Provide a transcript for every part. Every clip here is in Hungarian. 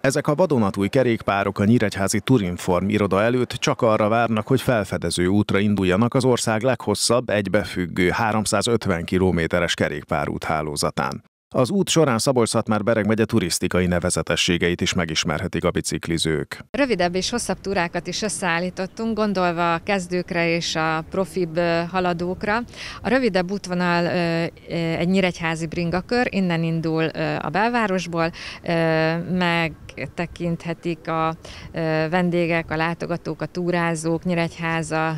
Ezek a vadonatúj kerékpárok a Nyíregyházi Turinform iroda előtt csak arra várnak, hogy felfedező útra induljanak az ország leghosszabb, egybefüggő 350 kilométeres kerékpárút hálózatán. Az út során szabolcs már Bereg megye turisztikai nevezetességeit is megismerhetik a biciklizők. Rövidebb és hosszabb túrákat is összeállítottunk, gondolva a kezdőkre és a profibb haladókra. A rövidebb útvonal egy nyíregyházi bringakör, innen indul a belvárosból, meg tekinthetik a vendégek, a látogatók, a túrázók Nyíregyháza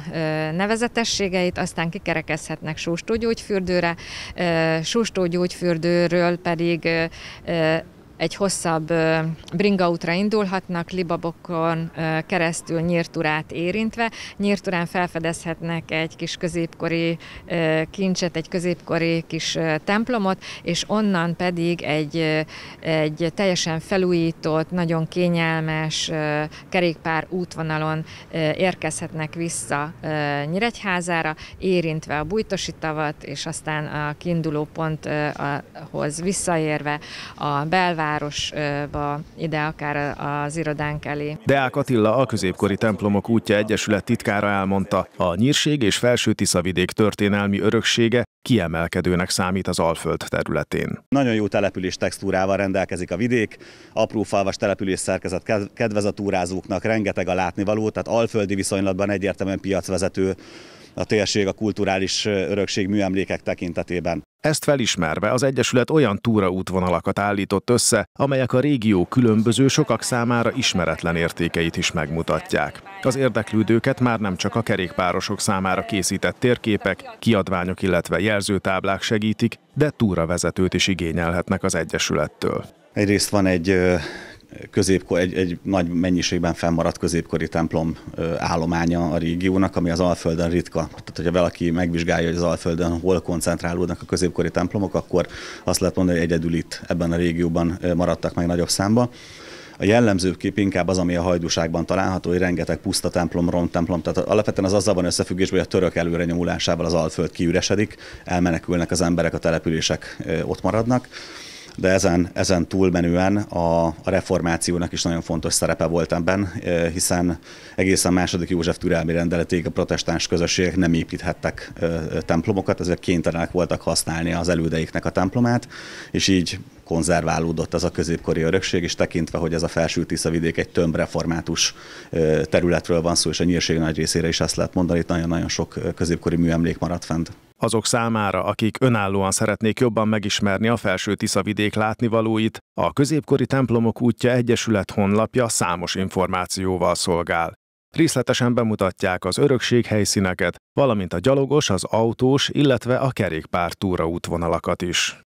nevezetességeit, aztán kikerekezhetnek Sóstó gyógyfürdőre, Sóstó gyógyfürdőről pedig egy hosszabb bringaútra indulhatnak, Libabokon keresztül Nyírturát érintve. Nyírturán felfedezhetnek egy kis középkori kincset, egy középkori kis templomot, és onnan pedig egy, egy teljesen felújított, nagyon kényelmes kerékpár útvonalon érkezhetnek vissza Nyíregyházára, érintve a bújtosi tavat, és aztán a kiinduló ponthoz visszaérve a belváros városba, ide akár az irodánk elé. Deák Attila a Középkori Templomok útja Egyesület titkára elmondta, a Nyírség és Felső Tiszavidék történelmi öröksége kiemelkedőnek számít az Alföld területén. Nagyon jó település textúrával rendelkezik a vidék, apró falvas település szerkezet kedvez a túrázóknak, rengeteg a látnivaló, tehát alföldi viszonylatban egyértelműen piacvezető a térség a kulturális örökség műemlékek tekintetében. Ezt felismerve az Egyesület olyan túraútvonalakat állított össze, amelyek a régió különböző sokak számára ismeretlen értékeit is megmutatják. Az érdeklődőket már nem csak a kerékpárosok számára készített térképek, kiadványok, illetve jelzőtáblák segítik, de túravezetőt is igényelhetnek az Egyesülettől. Egyrészt van egy középkor, egy, egy nagy mennyiségben fennmaradt középkori templom állománya a régiónak, ami az Alföldön ritka. Tehát, hogyha valaki megvizsgálja, hogy az Alföldön hol koncentrálódnak a középkori templomok, akkor azt lehet mondani, hogy egyedül itt ebben a régióban maradtak meg nagyobb számba. A jellemző kép inkább az, ami a hajdúságban található, hogy rengeteg puszta templom, templom. tehát alapvetően az azzal van összefüggésben, hogy a török előre nyomulásával az Alföld kiüresedik, elmenekülnek az emberek, a települések ott maradnak de ezen, ezen túlmenően a, a reformációnak is nagyon fontos szerepe volt ebben, eh, hiszen egészen második József türelmi rendeletéig a protestáns közösségek nem építhettek eh, templomokat, ezért kénytelenek voltak használni az elődeiknek a templomát, és így konzerválódott az a középkori örökség, és tekintve, hogy ez a felső Tiszavidék egy református területről van szó, és a nyírség nagy részére is azt lehet mondani, itt nagyon-nagyon sok középkori műemlék maradt fent. Azok számára, akik önállóan szeretnék jobban megismerni a felső Tiszavidék látnivalóit, a Középkori Templomok útja Egyesület honlapja számos információval szolgál. Részletesen bemutatják az örökség helyszíneket, valamint a gyalogos, az autós, illetve a kerékpár túraútvonalakat is.